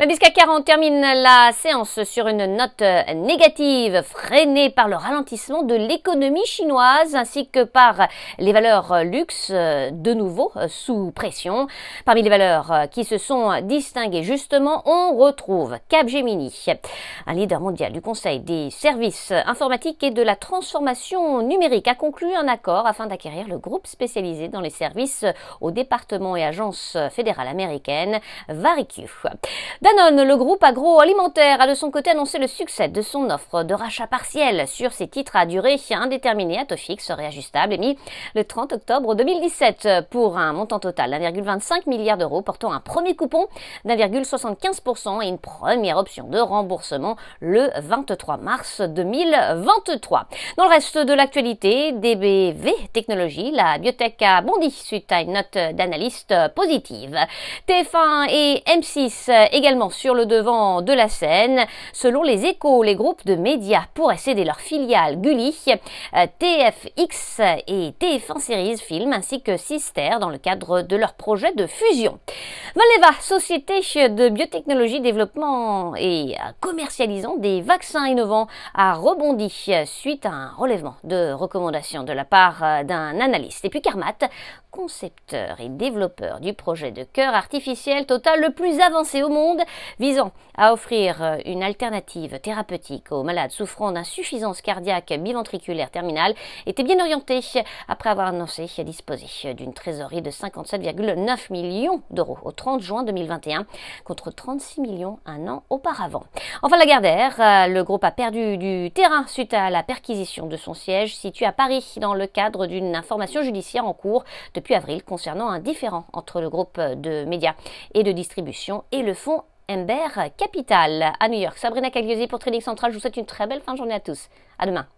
Le BISCA 40 termine la séance sur une note euh, négative freinée par le ralentissement de l'économie chinoise ainsi que par les valeurs euh, luxe euh, de nouveau sous pression. Parmi les valeurs qui se sont distinguées justement, on retrouve Capgemini, un leader mondial du Conseil des services informatiques et de la transformation numérique a conclu un accord afin d'acquérir le groupe spécialisé dans les services aux départements et agences fédérales américaines, Varicu le groupe agroalimentaire, a de son côté annoncé le succès de son offre de rachat partiel sur ses titres à durée indéterminée à taux fixe réajustable émis le 30 octobre 2017 pour un montant total 1,25 milliard d'euros portant un premier coupon d'1,75% et une première option de remboursement le 23 mars 2023. Dans le reste de l'actualité, DBV Technologies, la biotech a bondi suite à une note d'analyste positive. TF1 et M6 également sur le devant de la scène. Selon les échos, les groupes de médias pourraient céder leur filiales Gulli, euh, TFX et TF1 Series Film ainsi que Sister dans le cadre de leur projet de fusion. Valeva, société de biotechnologie, développement et commercialisant des vaccins innovants, a rebondi suite à un relèvement de recommandations de la part euh, d'un analyste. Et puis Karmat, concepteur et développeur du projet de cœur artificiel total le plus avancé au monde, visant à offrir euh, une alternative thérapeutique aux malades souffrant d'insuffisance cardiaque biventriculaire terminale, était bien orienté après avoir annoncé disposer d'une trésorerie de 57,9 millions d'euros au 30 juin 2021 contre 36 millions un an auparavant. Enfin, la Gardère, euh, le groupe a perdu du terrain suite à la perquisition de son siège situé à Paris dans le cadre d'une information judiciaire en cours depuis avril concernant un différend entre le groupe de médias et de distribution et le fonds Ember Capital à New York. Sabrina Cagliosi pour Trading Central. Je vous souhaite une très belle fin de journée à tous. À demain.